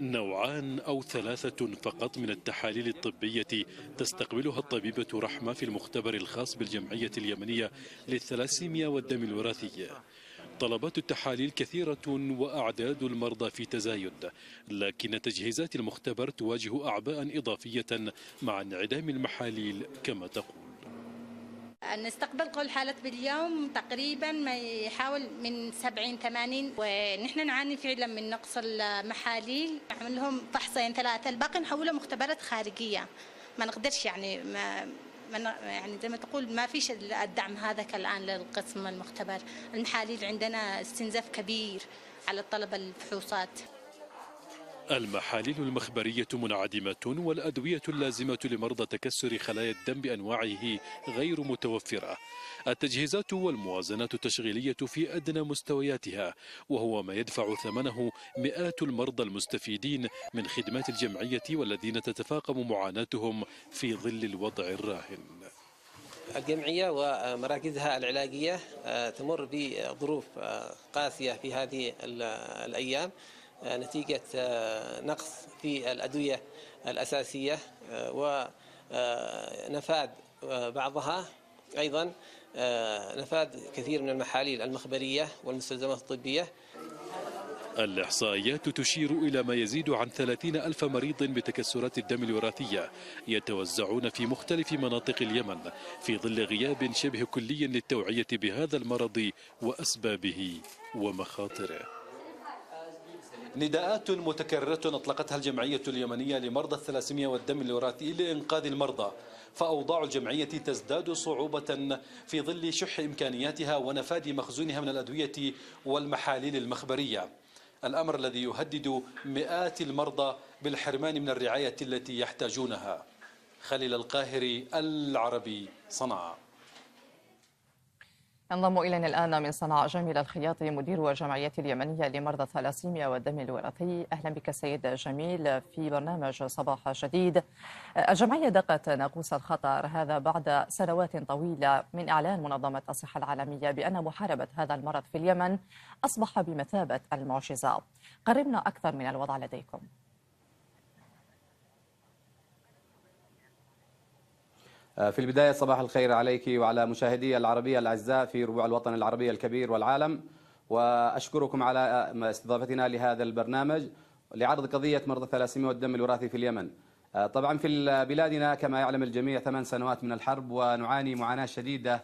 نوعان أو ثلاثة فقط من التحاليل الطبية تستقبلها الطبيبة رحمة في المختبر الخاص بالجمعية اليمنية للثلاسيميا والدم الوراثي طلبات التحاليل كثيرة وأعداد المرضى في تزايد لكن تجهيزات المختبر تواجه أعباء إضافية مع انعدام المحاليل كما تقول نستقبل كل حالات باليوم تقريبا ما يحاول من 70 80 ونحن نعاني فعلا من نقص المحاليل نعمل لهم فحصين ثلاثه الباقي نحوله مختبرات خارجيه ما نقدرش يعني ما من يعني زي ما تقول ما فيش الدعم هذاك الان للقسم المختبر المحاليل عندنا استنزاف كبير على الطلبه الفحوصات المحاليل المخبرية منعدمة والأدوية اللازمة لمرضى تكسر خلايا الدم بأنواعه غير متوفرة التجهيزات والموازنات التشغيلية في أدنى مستوياتها وهو ما يدفع ثمنه مئات المرضى المستفيدين من خدمات الجمعية والذين تتفاقم معاناتهم في ظل الوضع الراهن الجمعية ومراكزها العلاجية آه، تمر بظروف آه، قاسية في هذه الأيام نتيجة آه، نقص في الأدوية الأساسية آه، ونفاد آه، بعضها أيضا نفاد كثير من المحاليل المخبرية والمستلزمات الطبية الإحصائيات تشير إلى ما يزيد عن 30 ألف مريض بتكسرات الدم الوراثية يتوزعون في مختلف مناطق اليمن في ظل غياب شبه كلي للتوعية بهذا المرض وأسبابه ومخاطره نداءات متكررة أطلقتها الجمعية اليمنية لمرضى الثلاسيميا والدم الوراثي لإنقاذ المرضى فأوضاع الجمعية تزداد صعوبة في ظل شح إمكانياتها ونفاد مخزونها من الأدوية والمحاليل المخبرية الأمر الذي يهدد مئات المرضى بالحرمان من الرعاية التي يحتاجونها خليل القاهري العربي صنعاء ينضم إلينا الآن من صنعاء جميل الخياطي مدير الجمعية اليمنية لمرضى الثلاسيميا والدم الوراثي أهلا بك سيد جميل في برنامج صباح جديد الجمعية دقت ناقوس الخطر هذا بعد سنوات طويلة من إعلان منظمة الصحة العالمية بأن محاربة هذا المرض في اليمن أصبح بمثابة المعجزة قربنا أكثر من الوضع لديكم آه، في البداية صباح الخير عليك وعلى مشاهدي العربية الأعزاء في ربوع الوطن العربي الكبير والعالم وأشكركم على آه، استضافتنا لهذا البرنامج لعرض قضية مرضى الثلاسيميا والدم الوراثي في اليمن آه، طبعا في بلادنا كما يعلم الجميع ثمان سنوات من الحرب ونعاني معاناة شديدة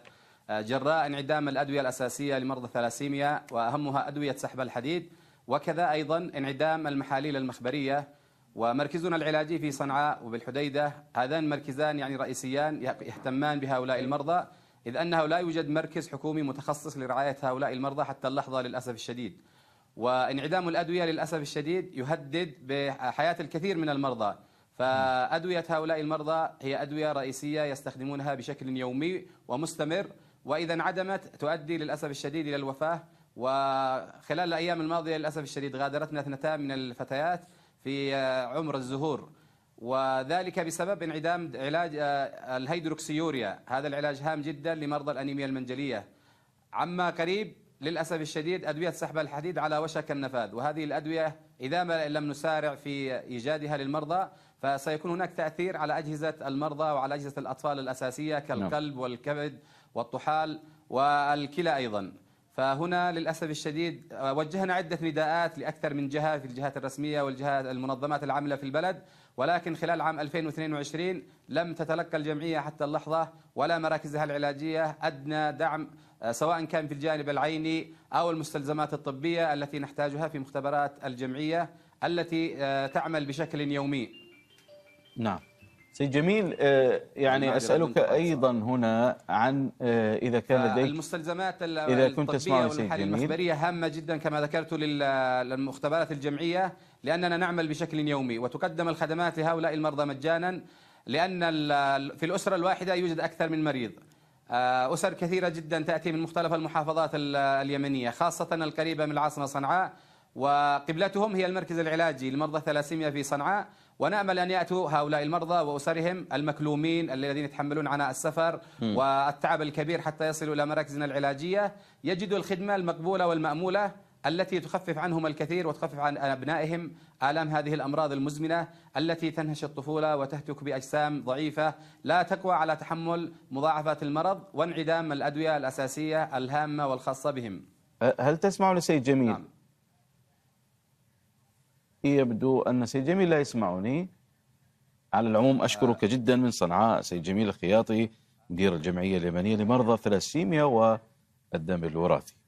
جراء انعدام الأدوية الأساسية لمرضى الثلاسيميا وأهمها أدوية سحب الحديد وكذا أيضا انعدام المحاليل المخبرية ومركزنا العلاجي في صنعاء وبالحديدة هذان مركزان يعني رئيسيان يهتمان بهؤلاء المرضى إذ أنه لا يوجد مركز حكومي متخصص لرعاية هؤلاء المرضى حتى اللحظة للأسف الشديد وانعدام الأدوية للأسف الشديد يهدد بحياة الكثير من المرضى فأدوية هؤلاء المرضى هي أدوية رئيسية يستخدمونها بشكل يومي ومستمر وإذا انعدمت تؤدي للأسف الشديد إلى الوفاة وخلال الأيام الماضية للأسف الشديد غادرتنا اثنتان من الفتيات في آه، عمر الزهور وذلك بسبب انعدام علاج آه، الهيدروكسيوريا هذا العلاج هام جدا لمرضى الأنيميا المنجلية عما قريب للأسف الشديد أدوية سحب الحديد على وشك النفاذ وهذه الأدوية إذا ما لم نسارع في إيجادها للمرضى فسيكون هناك تأثير على أجهزة المرضى وعلى أجهزة الأطفال الأساسية نعم. كالقلب والكبد والطحال والكلى أيضا فهنا للأسف الشديد آه، وجهنا عدة نداءات لأكثر من جهة في الجهات الرسمية والجهات المنظمات العاملة في البلد ولكن خلال عام 2022 لم تتلقى الجمعية حتى اللحظة ولا مراكزها العلاجية أدنى دعم آه، سواء كان في الجانب العيني أو المستلزمات الطبية التي نحتاجها في مختبرات الجمعية التي آه، تعمل بشكل يومي نعم سيد جميل آه، يعني أسألك أيضا هنا عن آه، إذا كان آه، لديك المستلزمات إذا كنت تسمعني المخبرية هامة جدا كما ذكرت للمختبرات الجمعية لأننا نعمل بشكل يومي وتقدم الخدمات لهؤلاء المرضى مجانا لأن في الأسرة الواحدة يوجد أكثر من مريض أسر كثيرة جدا تأتي من مختلف المحافظات اليمنية خاصة القريبة من العاصمة صنعاء وقبلتهم هي المركز العلاجي لمرضى الثلاسيميا في صنعاء ونامل ان ياتوا هؤلاء المرضى واسرهم المكلومين الذين يتحملون عناء السفر م. والتعب الكبير حتى يصلوا الى مراكزنا العلاجيه يجدوا الخدمه المقبوله والماموله التي تخفف عنهم الكثير وتخفف عن ابنائهم الام هذه الامراض المزمنه التي تنهش الطفوله وتهتك باجسام ضعيفه لا تقوى على تحمل مضاعفات المرض وانعدام الادويه الاساسيه الهامه والخاصه بهم. هل تسمعون سيد جميل؟ نعم. يبدو أن سيد جميل لا يسمعني على العموم أشكرك جدا من صنعاء سيد جميل الخياطي مدير الجمعية اليمنية لمرضى الثلاسيميا والدم الوراثي